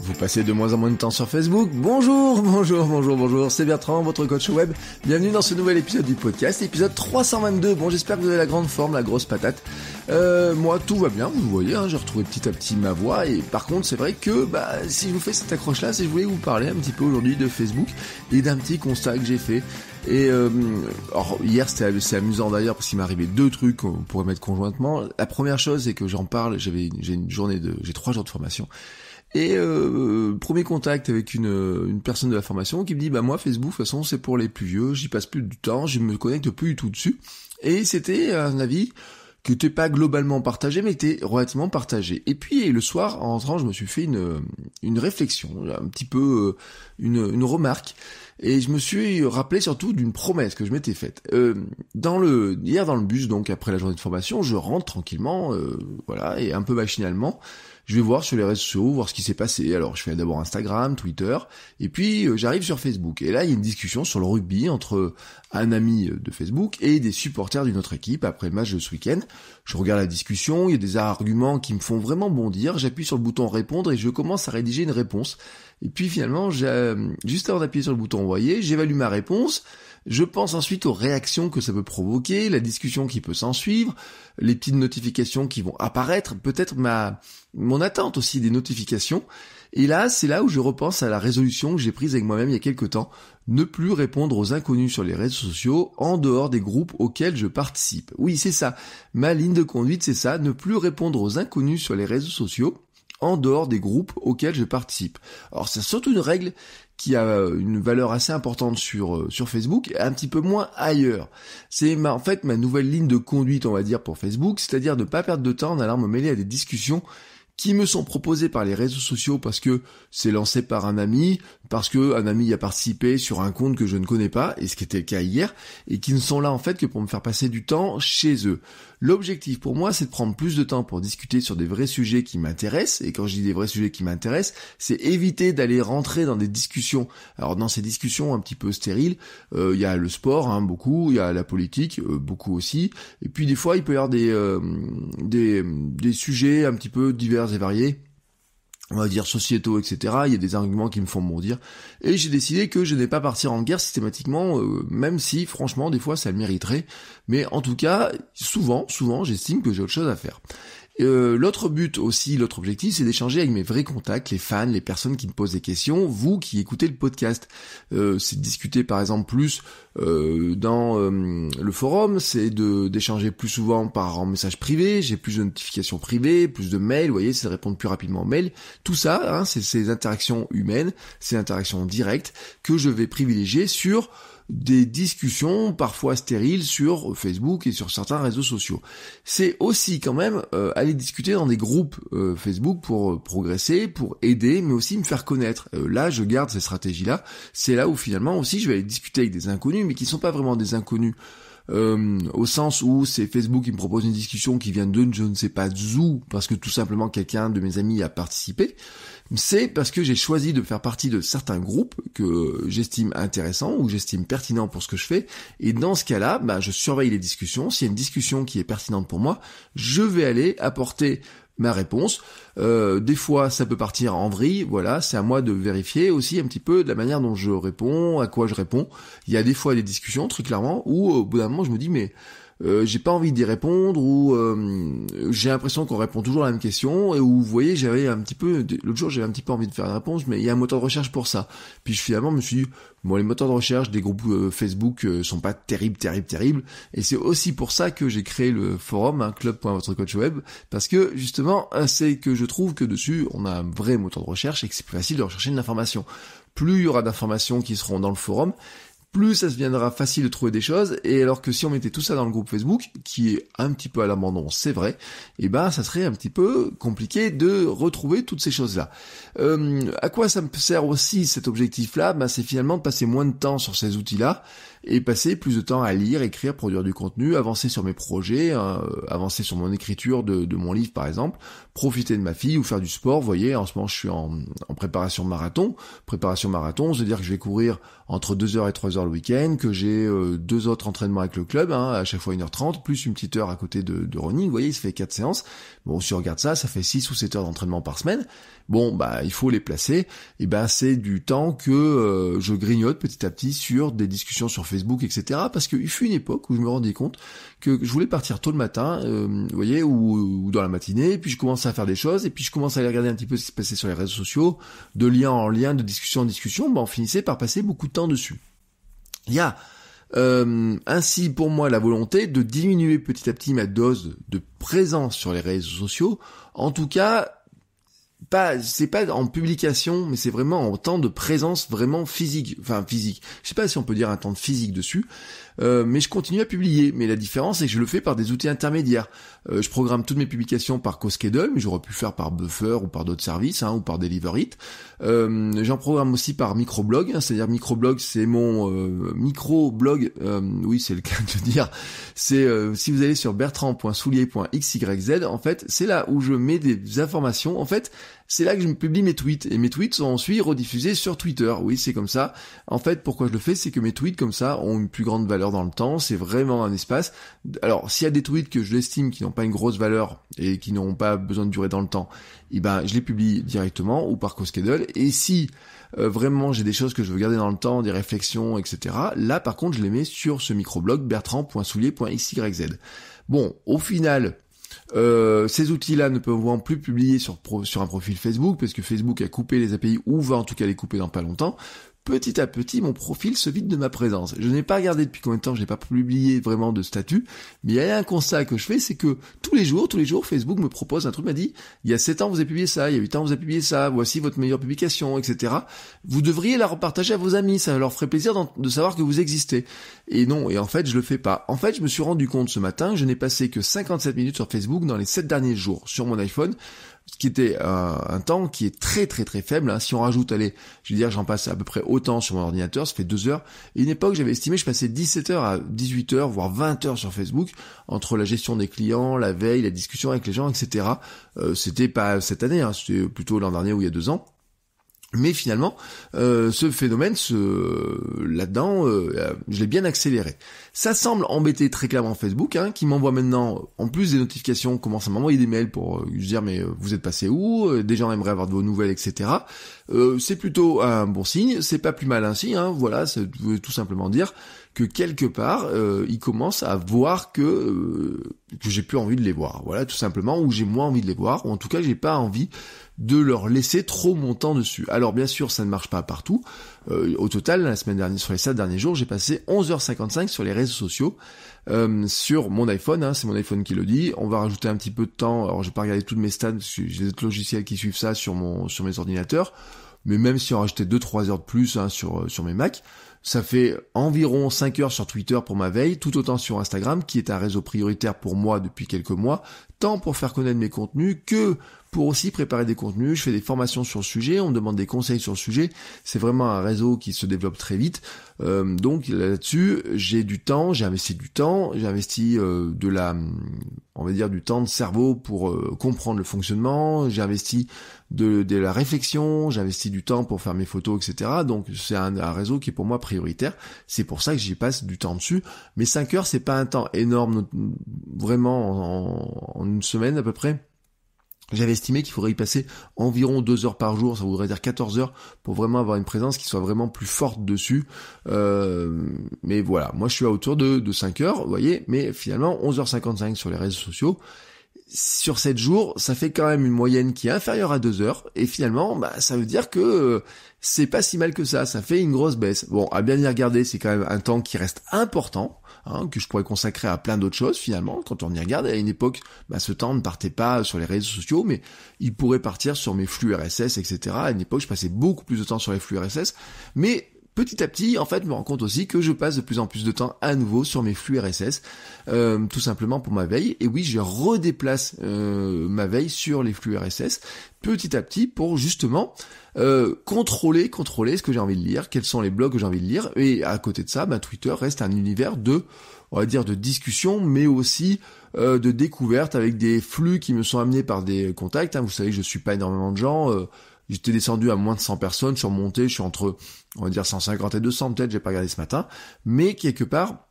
Vous passez de moins en moins de temps sur Facebook. Bonjour, bonjour, bonjour, bonjour. C'est Bertrand, votre coach web. Bienvenue dans ce nouvel épisode du podcast, épisode 322. Bon, j'espère que vous avez la grande forme, la grosse patate. Euh, moi, tout va bien. Vous voyez, hein, j'ai retrouvé petit à petit ma voix. Et par contre, c'est vrai que bah, si je vous fais cette accroche-là, si je voulais vous parler un petit peu aujourd'hui de Facebook et d'un petit constat que j'ai fait. Et euh, alors, hier, c'était amusant d'ailleurs parce qu'il m'est arrivé deux trucs qu'on pourrait mettre conjointement. La première chose, c'est que j'en parle. J'avais j'ai une journée de j'ai trois jours de formation. Et euh, premier contact avec une, une, personne de la formation qui me dit bah moi Facebook de toute façon c'est pour les plus vieux, j'y passe plus du temps, je me connecte plus du tout dessus. Et c'était un avis qui t'es pas globalement partagé, mais était relativement partagé. Et puis le soir, en rentrant, je me suis fait une, une réflexion, un petit peu euh, une, une remarque. Et je me suis rappelé surtout d'une promesse que je m'étais faite. Euh, dans le hier dans le bus donc après la journée de formation, je rentre tranquillement, euh, voilà, et un peu machinalement, je vais voir sur les réseaux sociaux, voir ce qui s'est passé. Alors je fais d'abord Instagram, Twitter, et puis euh, j'arrive sur Facebook. Et là il y a une discussion sur le rugby entre un ami euh, de Facebook et des supporters d'une autre équipe après le match de ce week-end. Je regarde la discussion, il y a des arguments qui me font vraiment bondir. J'appuie sur le bouton répondre et je commence à rédiger une réponse. Et puis finalement, euh, juste avant d'appuyer sur le bouton voyez, j'évalue ma réponse, je pense ensuite aux réactions que ça peut provoquer, la discussion qui peut s'en suivre, les petites notifications qui vont apparaître, peut-être ma mon attente aussi des notifications. Et là, c'est là où je repense à la résolution que j'ai prise avec moi-même il y a quelques temps, ne plus répondre aux inconnus sur les réseaux sociaux en dehors des groupes auxquels je participe. Oui, c'est ça. Ma ligne de conduite, c'est ça, ne plus répondre aux inconnus sur les réseaux sociaux en dehors des groupes auxquels je participe. Alors c'est surtout une règle qui a euh, une valeur assez importante sur euh, sur Facebook, un petit peu moins ailleurs. C'est ma, en fait ma nouvelle ligne de conduite, on va dire, pour Facebook, c'est-à-dire de ne pas perdre de temps en allant me mêler à des discussions qui me sont proposés par les réseaux sociaux parce que c'est lancé par un ami, parce que un ami a participé sur un compte que je ne connais pas, et ce qui était le cas hier, et qui ne sont là en fait que pour me faire passer du temps chez eux. L'objectif pour moi, c'est de prendre plus de temps pour discuter sur des vrais sujets qui m'intéressent, et quand je dis des vrais sujets qui m'intéressent, c'est éviter d'aller rentrer dans des discussions. Alors dans ces discussions un petit peu stériles, euh, il y a le sport, hein, beaucoup, il y a la politique, euh, beaucoup aussi, et puis des fois il peut y avoir des, euh, des sujets un petit peu divers et variés, on va dire sociétaux, etc. Il y a des arguments qui me font bondir. Et j'ai décidé que je n'ai pas partir en guerre systématiquement, euh, même si franchement des fois ça le mériterait. Mais en tout cas, souvent, souvent, j'estime que j'ai autre chose à faire. Euh, l'autre but aussi, l'autre objectif, c'est d'échanger avec mes vrais contacts, les fans, les personnes qui me posent des questions, vous qui écoutez le podcast. Euh, c'est de discuter par exemple plus euh, dans le forum, c'est d'échanger plus souvent par message privé, j'ai plus de notifications privées, plus de mails, vous voyez, c'est de répondre plus rapidement aux mails. Tout ça, hein, c'est ces interactions humaines, ces interactions directes que je vais privilégier sur des discussions parfois stériles sur Facebook et sur certains réseaux sociaux. C'est aussi quand même euh, aller discuter dans des groupes euh, Facebook pour euh, progresser, pour aider, mais aussi me faire connaître. là, je garde ces stratégies-là. C'est là où finalement aussi je vais aller discuter avec des inconnus, mais qui ne sont pas vraiment des inconnus. au sens où c'est Facebook qui me propose une discussion qui vient de je ne sais pas d'où, parce que tout simplement quelqu'un de mes amis a participé, c'est parce que j'ai choisi de faire partie de certains groupes que j'estime intéressants ou j'estime pertinents pour ce que je fais. Et dans ce cas-là, bah, je surveille les discussions. S'il y a une discussion qui est pertinente pour moi, je vais aller apporter ma réponse. Euh, des fois, ça peut partir en vrille. Voilà, c'est à moi de vérifier aussi un petit peu de la manière dont je réponds, à quoi je réponds. Il y a des fois des discussions, très clairement, où euh, au bout d'un moment, je me dis mais euh, j'ai pas envie d'y répondre ou euh, j'ai l'impression qu'on répond toujours à la même question et où vous voyez j'avais un petit peu l'autre jour j'avais un petit peu envie de faire une réponse mais il y a un moteur de recherche pour ça puis finalement je me suis dit bon les moteurs de recherche des groupes euh, Facebook sont pas terribles terribles terribles et c'est aussi pour ça que j'ai créé le forum hein, coach web parce que justement c'est que je trouve que dessus on a un vrai moteur de recherche et que c'est plus facile de rechercher de l'information. plus il y aura d'informations qui seront dans le forum plus ça viendra facile de trouver des choses. Et alors que si on mettait tout ça dans le groupe Facebook, qui est un petit peu à l'abandon, c'est vrai, et eh ben ça serait un petit peu compliqué de retrouver toutes ces choses-là. Euh, à quoi ça me sert aussi cet objectif-là ben, C'est finalement de passer moins de temps sur ces outils-là et passer plus de temps à lire, écrire, produire du contenu, avancer sur mes projets, euh, avancer sur mon écriture de, de, mon livre par exemple, profiter de ma fille ou faire du sport. Vous voyez, en ce moment je suis en, en préparation marathon. Préparation marathon, c'est-à-dire que je vais courir entre 2h et 3h le week-end, que j'ai euh, deux autres entraînements avec le club, hein, à chaque fois 1h30, plus une petite heure à côté de, de running. Vous voyez, il se fait quatre séances. Bon, si on regarde ça, ça fait 6 ou 7 heures d'entraînement par semaine. Bon, bah il faut les placer. Et eh ben c'est du temps que euh, je grignote petit à petit sur des discussions sur Facebook, etc. Parce qu'il fut une époque où je me rendais compte que je voulais partir tôt le matin, euh, vous voyez, ou, dans la matinée, puis je commençais à faire des choses, et puis je commençais à aller regarder un petit peu ce qui se passait sur les réseaux sociaux, de lien en lien, de discussion en discussion, ben on finissait par passer beaucoup de temps dessus. Il y a euh, ainsi pour moi la volonté de diminuer petit à petit ma dose de présence sur les réseaux sociaux, en tout cas pas c'est pas en publication mais c'est vraiment en temps de présence vraiment physique enfin physique je sais pas si on peut dire un temps de physique dessus euh, mais je continue à publier mais la différence c'est que je le fais par des outils intermédiaires euh, je programme toutes mes publications par CoSchedule mais j'aurais pu faire par Buffer ou par d'autres services hein, ou par Deliverit euh, j'en programme aussi par Microblog hein, c'est-à-dire Microblog c'est mon euh, microblog oui c'est le cas de dire c'est si vous allez sur bertrand.soulier.xyz en fait c'est là où je mets des informations en fait c'est là que je publie mes tweets. Et mes tweets sont ensuite rediffusés sur Twitter. Oui, c'est comme ça. En fait, pourquoi je le fais, c'est que mes tweets comme ça ont une plus grande valeur dans le temps. C'est vraiment un espace. Alors, s'il y a des tweets que je l'estime qui n'ont pas une grosse valeur et qui n'auront pas besoin de durer dans le temps, eh ben, je les publie directement ou par CoSchedule. Et si euh, vraiment j'ai des choses que je veux garder dans le temps, des réflexions, etc. Là, par contre, je les mets sur ce microblog bertrand.soulier.xyz. Bon, au final, euh, ces outils-là ne peuvent plus publier sur, sur un profil Facebook, parce que Facebook a coupé les API, ou va en tout cas les couper dans pas longtemps, petit à petit, mon profil se vide de ma présence. Je n'ai pas regardé depuis combien de temps, je n'ai pas publié vraiment de statut, mais il y a un constat que je fais, c'est que tous les jours, tous les jours, Facebook me propose un truc, m'a dit, il y a 7 ans, vous avez publié ça, il y a 8 ans, vous avez publié ça, voici votre meilleure publication, etc. Vous devriez la repartager à vos amis, ça leur ferait plaisir de savoir que vous existez. Et non, et en fait, je le fais pas. En fait, je me suis rendu compte ce matin, je n'ai passé que 57 minutes sur Facebook dans les 7 derniers jours, sur mon iPhone, ce qui était euh, un, temps qui est très très très faible. Hein. Si on rajoute, allez, je veux dire, j'en passe à peu près autant sur mon ordinateur, ça fait deux heures. une époque, j'avais estimé, je passais 17 heures à 18 heures, voire 20 heures sur Facebook, entre la gestion des clients, la veille, la discussion avec les gens, etc. Euh, c'était pas cette année, hein, c'était plutôt l'an dernier ou il y a deux ans. Mais finalement, euh, ce phénomène, là-dedans, euh, euh, je l'ai bien accéléré. Ça semble embêter très clairement Facebook, hein, qui m'envoie maintenant, en plus des notifications, commence à m'envoyer des mails pour euh, dire mais vous êtes passé où, des gens aimeraient avoir de vos nouvelles, etc. c'est plutôt un bon signe, c'est pas plus mal ainsi, hein, voilà, ça veut tout simplement dire que quelque part, ils commencent à voir que que j'ai plus envie de les voir, voilà, tout simplement, ou j'ai moins envie de les voir, ou en tout cas j'ai pas envie de leur laisser trop mon temps dessus. Alors bien sûr, ça ne marche pas partout. Euh, au total, la semaine dernière, sur les 7 derniers jours, j'ai passé 11h55 sur les réseaux sociaux, euh, sur mon iPhone, hein, c'est mon iPhone qui le dit. On va rajouter un petit peu de temps. Alors j'ai pas regardé toutes mes stats, j'ai des logiciels qui suivent ça sur mon sur mes ordinateurs. Mais même si on rajoutait 2-3 heures de plus hein, sur, euh, sur mes Macs, ça fait environ 5 heures sur Twitter pour ma veille, tout autant sur Instagram, qui est un réseau prioritaire pour moi depuis quelques mois tant pour faire connaître mes contenus que pour aussi préparer des contenus. Je fais des formations sur le sujet, on me demande des conseils sur le sujet. C'est vraiment un réseau qui se développe très vite. Euh, donc là-dessus, j'ai du temps, j'ai investi du temps, j'ai investi euh, de la, on va dire du temps de cerveau pour euh, comprendre le fonctionnement, j'ai investi de, la réflexion, j'ai investi du temps pour faire mes photos, etc. Donc c'est un, réseau qui est pour moi prioritaire. C'est pour ça que j'y passe du temps dessus. Mais 5 heures, c'est pas un temps énorme, vraiment en semaine à peu près, j'avais estimé qu'il faudrait y passer environ deux heures par jour, ça voudrait dire 14 heures, pour vraiment avoir une présence qui soit vraiment plus forte dessus. Euh, mais voilà, moi je suis à autour de, de 5 heures, vous voyez, mais finalement 11h55 sur les réseaux sociaux, sur 7 jours, ça fait quand même une moyenne qui est inférieure à 2 heures, et finalement, bah, ça veut dire que euh, c'est pas si mal que ça, ça fait une grosse baisse. Bon, à bien y regarder, c'est quand même un temps qui reste important, hein, que je pourrais consacrer à plein d'autres choses finalement, quand on y regarde, à une époque, bah, ce temps ne partait pas sur les réseaux sociaux, mais il pourrait partir sur mes flux RSS, etc. À une époque, je passais beaucoup plus de temps sur les flux RSS, mais petit à petit, en fait, me rends compte aussi que je passe de plus en plus de temps à nouveau sur mes flux RSS, euh, tout simplement pour ma veille. Et oui, je redéplace euh, ma veille sur les flux RSS petit à petit pour justement euh, contrôler, contrôler ce que j'ai envie de lire, quels sont les blogs que j'ai envie de lire. Et à côté de ça, bah, Twitter reste un univers de, on va dire, de discussion, mais aussi de découverte avec des flux qui me sont amenés par des contacts. Hein. Vous savez je suis pas énormément de gens. J'étais descendu à moins de 100 personnes, je suis remonté, je suis entre, on va dire 150 et 200 peut-être, j'ai pas regardé ce matin, mais quelque part,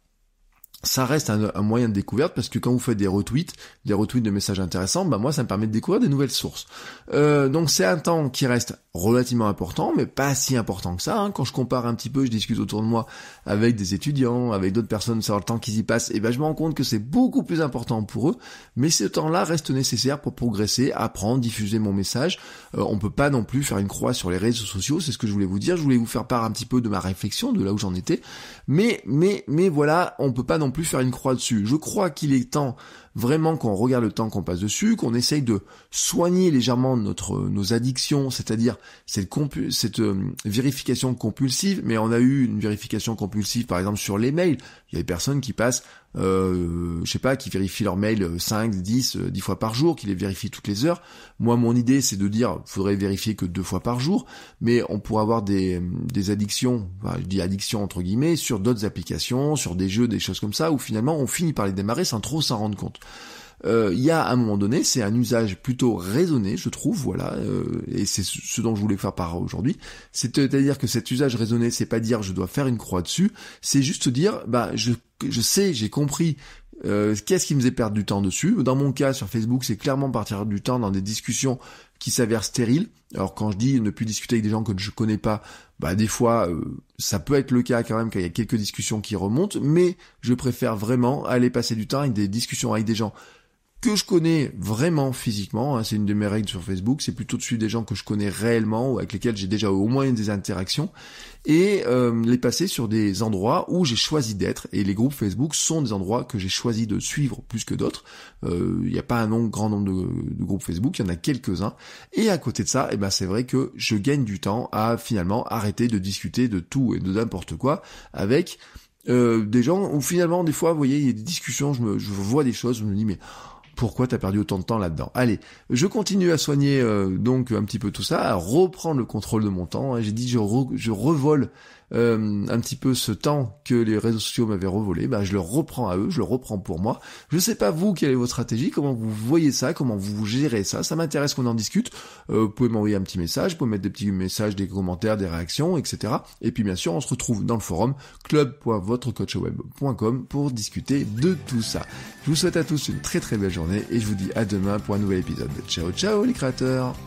ça reste un, moyen de découverte parce que quand vous faites des retweets, des retweets de messages intéressants, bah moi ça me permet de découvrir des nouvelles sources. Euh, donc c'est un temps qui reste relativement important, mais pas si important que ça. Hein. Quand je compare un petit peu, je discute autour de moi avec des étudiants, avec d'autres personnes sur le temps qu'ils y passent, et ben je me rends compte que c'est beaucoup plus important pour eux. Mais ce temps-là reste nécessaire pour progresser, apprendre, diffuser mon message. Euh, on peut pas non plus faire une croix sur les réseaux sociaux. C'est ce que je voulais vous dire. Je voulais vous faire part un petit peu de ma réflexion, de là où j'en étais. Mais mais mais voilà, on peut pas non plus faire une croix dessus. Je crois qu'il est temps vraiment qu'on regarde le temps qu'on passe dessus, qu'on essaye de soigner légèrement notre, nos addictions, c'est-à-dire cette, euh, vérification compulsive, mais on a eu une vérification compulsive par exemple sur les mails. Il y a des personnes qui passent euh, je sais pas, qui vérifient leur mail 5, 10, 10 fois par jour, qui les vérifient toutes les heures. Moi, mon idée, c'est de dire, faudrait vérifier que deux fois par jour, mais on pourrait avoir des, des addictions, enfin, je dis addictions entre guillemets, sur d'autres applications, sur des jeux, des choses comme ça, où finalement, on finit par les démarrer sans trop s'en rendre compte euh, il y a à un moment donné, c'est un usage plutôt raisonné, je trouve, voilà, euh, et c'est ce dont je voulais faire part aujourd'hui. C'est-à-dire que cet usage raisonné, c'est pas dire je dois faire une croix dessus, c'est juste dire bah je, je sais, j'ai compris euh, qu'est-ce qui me faisait perdre du temps dessus. Dans mon cas, sur Facebook, c'est clairement partir du temps dans des discussions qui s'avèrent stériles. Alors quand je dis ne plus discuter avec des gens que je connais pas, bah des fois euh, ça peut être le cas quand même quand il y a quelques discussions qui remontent, mais je préfère vraiment aller passer du temps avec des discussions avec des gens que je connais vraiment physiquement, hein, c'est une de mes règles sur Facebook, c'est plutôt de suivre des gens que je connais réellement ou avec lesquels j'ai déjà au moins des interactions, et euh, les passer sur des endroits où j'ai choisi d'être, et les groupes Facebook sont des endroits que j'ai choisi de suivre plus que d'autres, euh, il n'y a pas un grand nombre de, groupes Facebook, il y en a quelques-uns, et à côté de ça, et eh ben, c'est vrai que je gagne du temps à finalement arrêter de discuter de tout et de n'importe quoi avec... Euh, des gens où finalement des fois vous voyez il y a des discussions je je vois des choses je me dis mais pourquoi t'as perdu autant de temps là-dedans. Allez, je continue à soigner euh, donc un petit peu tout ça, à reprendre le contrôle de mon temps. Hein. J'ai dit je, je revole euh, un petit peu ce temps que les réseaux sociaux m'avaient revolé, bah, je le reprends à eux, je le reprends pour moi. Je sais pas vous quelle est votre stratégie, comment vous voyez ça, comment vous gérez ça, ça m'intéresse qu'on en discute. Euh, vous pouvez m'envoyer un petit message, vous pouvez mettre des petits messages, des commentaires, des réactions, etc. Et puis bien sûr, on se retrouve dans le forum club.votrecoachweb.com pour discuter de tout ça. Je vous souhaite à tous une très très belle journée et je vous dis à demain pour un nouvel épisode. Ciao ciao les créateurs